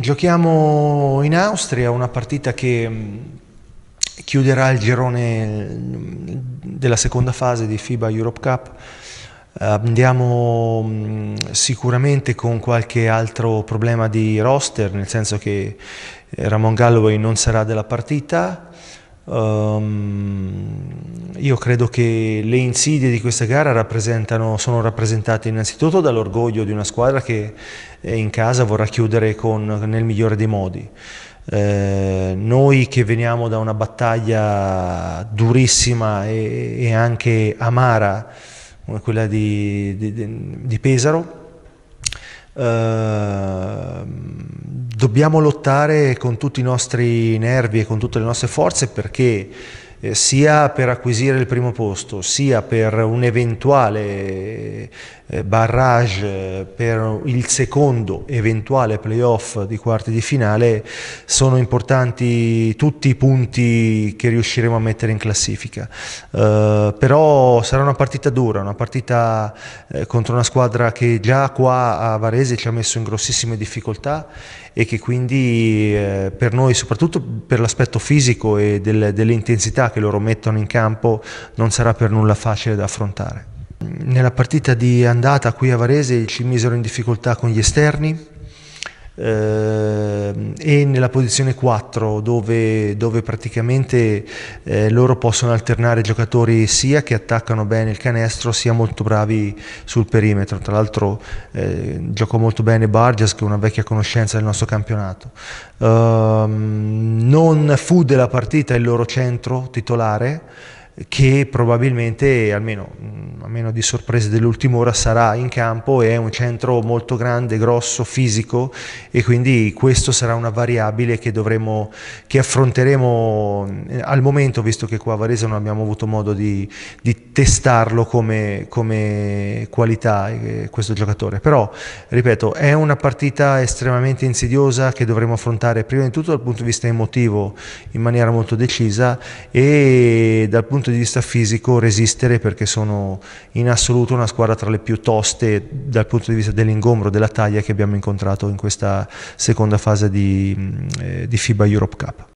Giochiamo in Austria una partita che mm, chiuderà il girone mm, della seconda fase di FIBA Europe Cup. Andiamo mm, sicuramente con qualche altro problema di roster, nel senso che eh, Ramon Galloway non sarà della partita, Um, io credo che le insidie di questa gara rappresentano, sono rappresentate innanzitutto dall'orgoglio di una squadra che in casa vorrà chiudere con, nel migliore dei modi. Eh, noi che veniamo da una battaglia durissima e, e anche amara, come quella di, di, di Pesaro, eh, dobbiamo lottare con tutti i nostri nervi e con tutte le nostre forze perché eh, sia per acquisire il primo posto, sia per un eventuale eh, eh barrage eh, per il secondo eventuale playoff di quarti di finale, sono importanti tutti i punti che riusciremo a mettere in classifica. Eh, però sarà una partita dura, una partita eh, contro una squadra che già qua a Varese ci ha messo in grossissime difficoltà e che quindi eh, per noi, soprattutto per l'aspetto fisico e del, dell'intensità che loro mettono in campo non sarà per nulla facile da affrontare. Nella partita di andata qui a Varese ci misero in difficoltà con gli esterni, eh, e nella posizione 4 dove, dove praticamente eh, loro possono alternare giocatori sia che attaccano bene il canestro sia molto bravi sul perimetro. Tra l'altro eh, gioco molto bene Bargias che è una vecchia conoscenza del nostro campionato. Um, non fu della partita il loro centro titolare che probabilmente, almeno mm, a meno di sorprese dell'ultima ora, sarà in campo e è un centro molto grande, grosso, fisico e quindi questo sarà una variabile che, dovremo, che affronteremo mm, al momento, visto che qua a Varese non abbiamo avuto modo di, di testarlo come, come qualità eh, questo giocatore. Però, ripeto, è una partita estremamente insidiosa che dovremo affrontare prima di tutto dal punto di vista emotivo in maniera molto decisa e dal punto di punto di vista fisico resistere perché sono in assoluto una squadra tra le più toste dal punto di vista dell'ingombro, della taglia che abbiamo incontrato in questa seconda fase di, mm, eh, di FIBA Europe Cup.